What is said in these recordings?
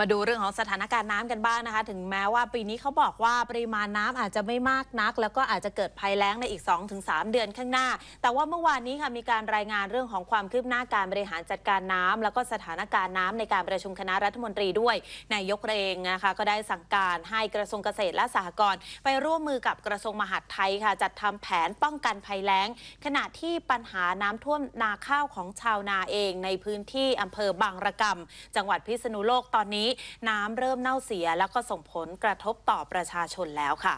มาดูเรื่องของสถานการณ์น้ำกันบ้างนะคะ ถึงแม้ว่าปีนี้เขาบอกว่าปริมาณน้ำอาจจะไม่มากนัก แล้วก็อาจจะเกิดภัยแล้งในอีก 2-3 เดือนข้างหน้า แต่ว่าเมื่อวานนี้ค่ะมีการรายงานเรื่องของความคืบหน้าการบริหารจัดการน้ำ แล้วก็สถานการณ์น้ำในการประชุมคณะรัฐมนตรีด้วยนายกเองนะคะ ก็ได้สั่งการให้กระทรวงเกษตรและสหกรณ์ไปร่วมมือกับกระทรวงมหาดไทยค่ะจัดทำแผนป้องกันภัยแล้ง ขณะที่ปัญหาน้ำท่วมนาข้าวของชาวนาเอง ในพื้นที่อำเภอบางระกำจังหวัดพิษณุโลกตอนนี้นี้น้ำเริ่มเน่าเสียแล้วก็ส่งผลกระทบต่อประชาชนแล้วค่ะ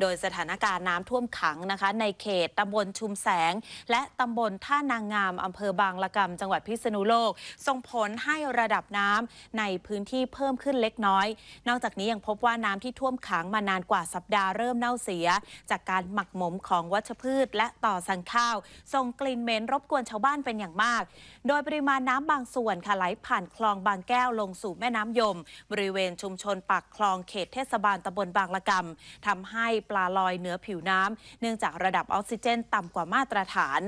โดยสถานการณ์น้ำท่วมขังนะคะในเขตตำบลชุมแสง และตำบลท่านางงามอำเภอบางละกำจังหวัดพิษณุโลกส่งผลให้ระดับน้ำในพื้นที่เพิ่มขึ้นเล็กน้อย นอกจากนี้ยังพบว่าน้ำที่ท่วมขังมานานกว่าสัปดาห์เริ่มเน่าเสีย จากการหมักหมมของวัชพืช และต่อสังข้าวส่งกลิ่นเหม็นรบกวนชาวบ้านเป็นอย่างมาก โดยปริมาณน้ำบางส่วนค่ะไหลผ่านคลองบางแก้วลงสู่แม่น้ำยมบริเวณชุมชนปากคลองเขต เทศบาลตำบลบางละกำทำใให้ปลาลอยเหนือผิวน้ำเนื่องจากระดับออกซิเจน ต่ำกว่ามาตรฐาน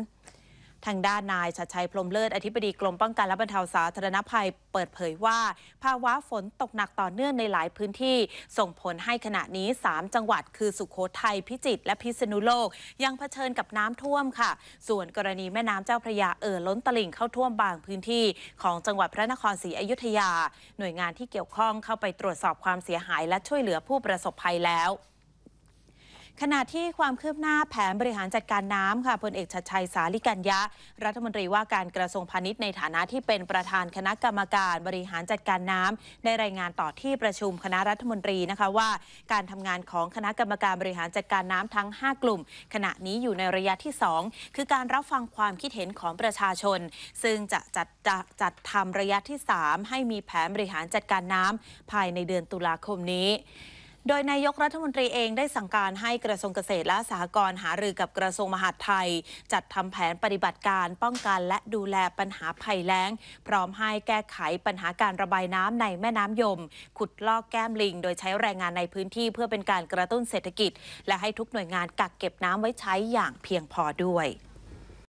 ทางด้านนายชัดชัยพรมเลิศอธิบดีกรมป้องกัน และบรรเทาสาธารณภัย เปิดเผยว่า ภาวะฝนตกหนักต่อเนื่องในหลายพื้นที่ ส่งผลให้ขณะนี้ 3 จังหวัดคือสุขโขทัย พิจิตร และพิษณุโลกยังเผชิญกับน้ำท่วมค่ะ ส่วนกรณีแม่น้ำเจ้าพระยาเอ่อล้นตลิ่งเข้าท่วมบางพื้นที่ ของจังหวัดพระนครศรีอยุธยา หน่วยงานที่เกี่ยวข้องเข้าไปตรวจสอบความเสียหายและช่วยเหลือผู้ประสบภัยแล้วขณะที่ความคืบหน้าแผนบริหารจัดการน้ำค่ะพลเอกชัดชัยสาลิกัญญะรัฐมนตรีว่าการกระทรวงพาณิชย์ในฐานะที่เป็นประธานคณะกรรมการบริหารจัดการน้ำได้รายงานต่อที่ประชุมคณะรัฐมนตรีนะคะว่า การทำงานของคณะกรรมการบริหารจัดการน้ำทั้ง 5 กลุ่ม ขณะนี้อยู่ในระยะที่ 2 คือการรับฟังความคิดเห็นของประชาชน ซึ่งจะจัดจะจัดทำระยะที่ 3 ให้มีแผนบริหารจัดการน้ำภายในเดือนตุลาคมนี้โดยนายกรัฐมนตรีเองได้สั่งการให้กระทรวงเกษตรและสหกรณ์ หารือกับกระทรวงมหาดไทย จัดทำแผนปฏิบัติการป้องกันและดูแลปัญหาภัยแล้ง พร้อมให้แก้ไขปัญหาการระบายน้ำในแม่น้ำยม ขุดลอกแก้มลิงโดยใช้แรงงานในพื้นที่เพื่อเป็นการกระตุ้นเศรษฐกิจ และให้ทุกหน่วยงานกักเก็บน้ำไว้ใช้อย่างเพียงพอด้วย